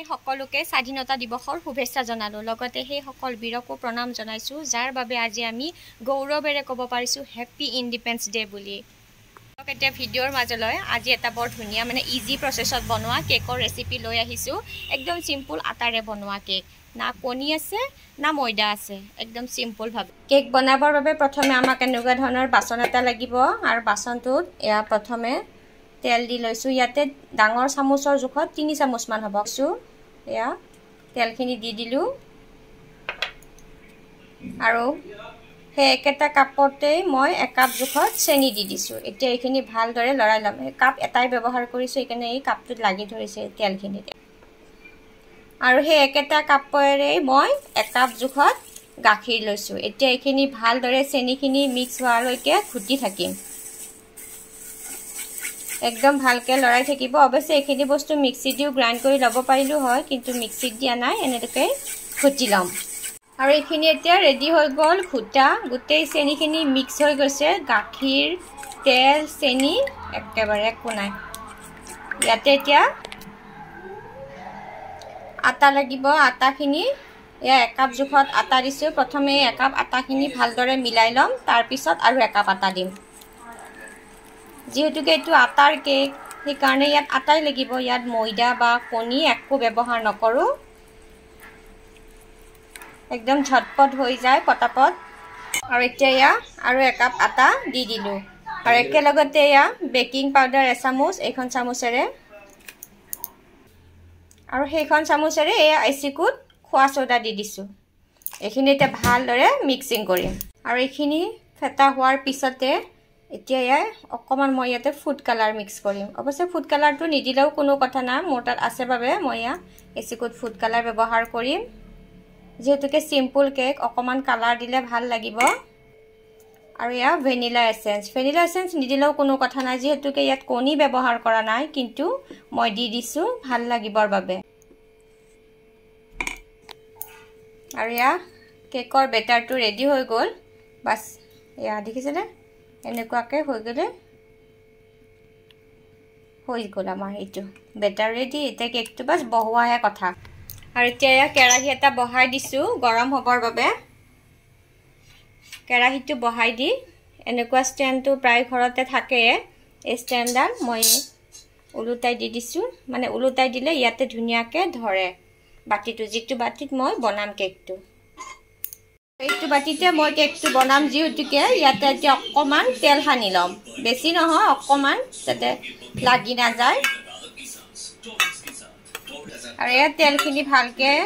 প্ৰথমে সকলোকে স্বাধীনতা দিৱসৰ শুভেচ্ছা জনালোঁ লগতে সেইসকল বীৰকো প্ৰণাম জনাইছোঁ যাৰ বাবে আজি আমি গৌৰৱেৰে ক'ব পাৰিছোঁ হেপ্পী ইণ্ডিপেণ্ডেঞ্চ ডে' বুলি এতিয়া ভিডিঅ'ৰ মাজলৈ আজি এটা বৰ ধুনীয়া মানে ইজি প্ৰচেছত বনোৱা কেকৰ ৰেচিপি লৈ আহিছোঁ একদম চিম্পুল আটাৰে বনোৱা কেক না কণী আছে না ময়দা আছে একদম চিম্পুলভাৱে কেক বনাবৰ বাবে প্ৰথমে আমাক এনেকুৱা ধৰণৰ বাচন এটা লাগিব আৰু বাচনটোত এয়া প্ৰথমে তেল দি লৈছোঁ ইয়াতে ডাঙৰ চামুচৰ জোখত তিনি চামুচমান হ'বচোন এয়া তেলখিনি দি দিলোঁ আৰু সেই একেটা কাপতেই মই একাপ জোখত চেনি দি দিছোঁ এতিয়া এইখিনি ভালদৰে লৰাই ল'ম কাপ এটাই ব্যৱহাৰ কৰিছোঁ সেইকাৰণে এই কাপটোত লাগি ধৰিছে তেলখিনিত আৰু সেই একেটা কাপেৰেই মই একাপ জোখত গাখীৰ লৈছোঁ এতিয়া এইখিনি ভালদৰে চেনিখিনি মিক্স হোৱালৈকে ঘুটি থাকিম একদম ভালকে লৰাই থাকিব অৱশ্যে এইখিনি বস্তু মিক্সিত দিও গ্ৰাইণ্ড কৰি ল'ব পাৰিলোঁ হয় কিন্তু মিক্সিত দিয়া নাই এনেদৰে ফুটি ল'ম আৰু এইখিনি এতিয়া ৰেডি হৈ গ'ল খুটা গোটেই চেনিখিনি মিক্স হৈ গৈছে গাখীৰ তেল চেনি একেবাৰে একো নাই ইয়াতে এতিয়া আটা লাগিব আটাখিনি এয়া একাপ জোখত আটা দিছোঁ প্ৰথমে একাপ আটাখিনি ভালদৰে মিলাই ল'ম তাৰপিছত আৰু একাপ আটা দিম যিহেতুকে এইটো আটাৰ কেক সেইকাৰণে ইয়াত আটাই লাগিব ইয়াত ময়দা বা কণী একো ব্যৱহাৰ নকৰোঁ একদম ঝটপট হৈ যায় পটাপট আৰু এতিয়া ইয়াক আৰু একাপ আটা দি দিলোঁ আৰু একেলগতে ইয়াক বেকিং পাউডাৰ এচামুচ এইখন চামুচেৰে আৰু সেইখন চামুচেৰে এই আইচিকুত খোৱা চ'দা দি দিছোঁ এইখিনি এতিয়া ভালদৰে মিক্সিং কৰিম আৰু এইখিনি ফেটা হোৱাৰ পিছতে এতিয়া ইয়াৰ অকণমান মই ইয়াতে ফুড কালাৰ মিক্স কৰিম অৱশ্যে ফুড কালাৰটো নিদিলেও কোনো কথা নাই মোৰ তাত আছে বাবে মই ইয়াত বেছিকৈ ফুড কালাৰ ব্যৱহাৰ কৰিম যিহেতুকে চিম্পুল কেক অকণমান কালাৰ দিলে ভাল লাগিব আৰু ইয়াৰ ভেনিলা এচেঞ্চ ভেনিলা এচেঞ্চ নিদিলেও কোনো কথা নাই যিহেতুকে ইয়াত কণী ব্যৱহাৰ কৰা নাই কিন্তু মই দি দিছোঁ ভাল লাগিবৰ বাবে আৰু ইয়াৰ কেকৰ বেটাৰটো ৰেডি হৈ গ'ল বাছ এয়া দেখিছেনে এনেকুৱাকৈ হৈ গ'লে হৈ গ'ল আমাৰ এইটো বেটাৰ ৰেডি এতিয়া কেকটো বাছ বহোৱাহে কথা আৰু এতিয়া ইয়াক কেৰাহী এটা বহাই দিছোঁ গৰম হ'বৰ বাবে কেৰাহীটো বহাই দি এনেকুৱা ষ্টেণ্ডটো প্ৰায় ঘৰতে থাকে এই ষ্টেণ্ডডাল মই ওলোটাই দি দিছোঁ মানে ওলোটাই দিলে ইয়াতে ধুনীয়াকৈ ধৰে বাতিটো যিটো বাতিত মই বনাম কেকটো এইটো বাটিতে মই কেকটো বনাম যিহেতুকে ইয়াতে এতিয়া অকণমান তেল সানি ল'ম বেছি নহয় অকণমান যাতে লাগি নাযায় আৰু ইয়াত তেলখিনি ভালকৈ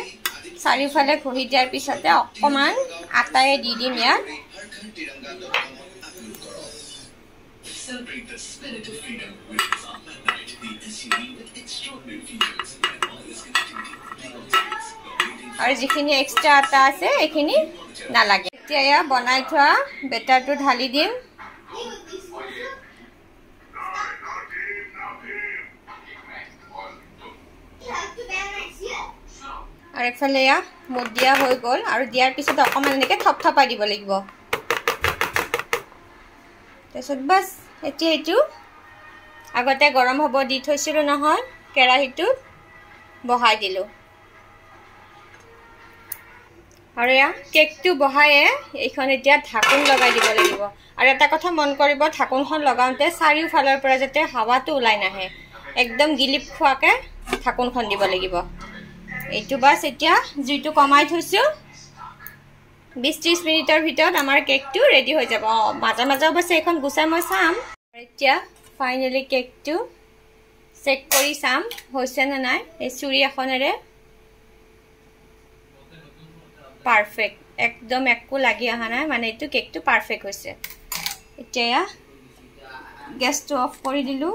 চাৰিওফালে ঘঁহি দিয়াৰ পিছতে অকণমান আটাৰে দি দিম ইয়াত আৰু যিখিনি এক্সট্ৰা আটা আছে সেইখিনি নালাগে এতিয়া বনাই থোৱা বেটাৰটো ঢালি দিম আৰু এফালে এয়া মুঠ দিয়া হৈ গ'ল আৰু দিয়াৰ পিছত অকণমান এনেকৈ থপথপাই দিব লাগিব তাৰপিছত বাছ এতিয়া এইটো আগতে গৰম হ'ব দি থৈছিলোঁ নহয় কেৰাহীটো বহাই দিলোঁ আৰু এয়া কেকটো বহায়ে এইখন এতিয়া ঢাকোন লগাই দিব লাগিব আৰু এটা কথা মন কৰিব ঢাকোনখন লগাওঁতে চাৰিওফালৰ পৰা যাতে হাৱাটো ওলাই নাহে একদম গিলিপ খোৱাকৈ ঢাকোনখন দিব লাগিব এইটো বাছ এতিয়া জুইটো কমাই থৈছোঁ বিছ ত্ৰিছ মিনিটৰ ভিতৰত আমাৰ কেকটো ৰেডি হৈ যাব অঁ মাজে মাজে অৱশ্যে এইখন গুচাই মই চাম এতিয়া ফাইনেলি কেকটো চেক কৰি চাম হৈছেনে নাই এই চুৰি এখনেৰে পাৰফেক্ট একদম একো লাগি অহা নাই মানে এইটো কেকটো পাৰফেক্ট হৈছে এতিয়া গেছটো অফ কৰি দিলোঁ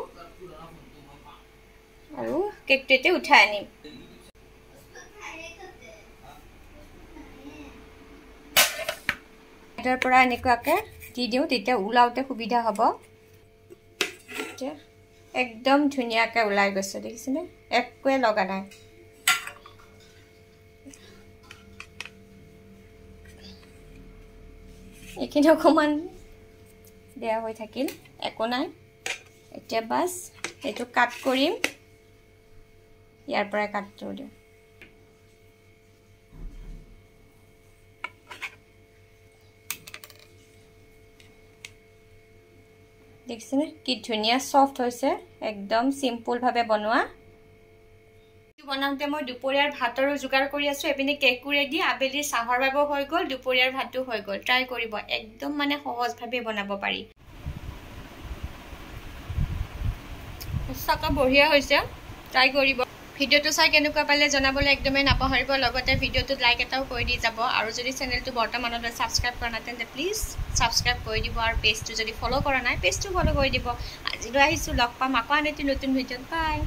আৰু কেকটো এতিয়া উঠাই আনিম ৰ পৰা এনেকুৱাকৈ দি দিওঁ তেতিয়া ওলাওঁতে সুবিধা হ'ব একদম ধুনীয়াকৈ ওলাই গৈছে দেখিছেনে একোৱে লগা নাই এইখিনি অকণমান বেয়া হৈ থাকিল একো নাই এতিয়া বাছ সেইটো কাট কৰিম ইয়াৰ পৰাই কাটটো দিওঁ দেখিছেনে কি ধুনীয়া চফ্ট হৈছে একদম চিম্পুলভাৱে বনোৱা বনাওঁতে মই দুপৰীয়াৰ ভাতৰো যোগাৰ কৰি আছোঁ এপিনে কেকুৰে দি আবেলি চাহৰ বাবে হৈ গ'ল দুপৰীয়াৰ ভাতো হৈ গ'ল ট্ৰাই কৰিব একদম মানে সহজভাৱে বনাব পাৰি সঁচাকৈ বঢ়িয়া হৈছে ট্ৰাই কৰিব ভিডিঅ'টো চাই কেনেকুৱা পালে জনাবলৈ একদমেই নাপাহৰিব লগতে ভিডিঅ'টোত লাইক এটাও কৰি দি যাব আৰু যদি চেনেলটো বৰ্তমানলৈ ছাবস্ক্ৰাইব কৰা নাই তেন্তে প্লিজ ছাবস্ক্ৰাইব কৰি দিব আৰু পেজটো যদি ফ'ল' কৰা নাই পেজটো ফ'ল' কৰি দিব আজিলৈ আহিছোঁ লগ পাম আকৌ আন এটি নতুন ভিডিঅ'ত পায়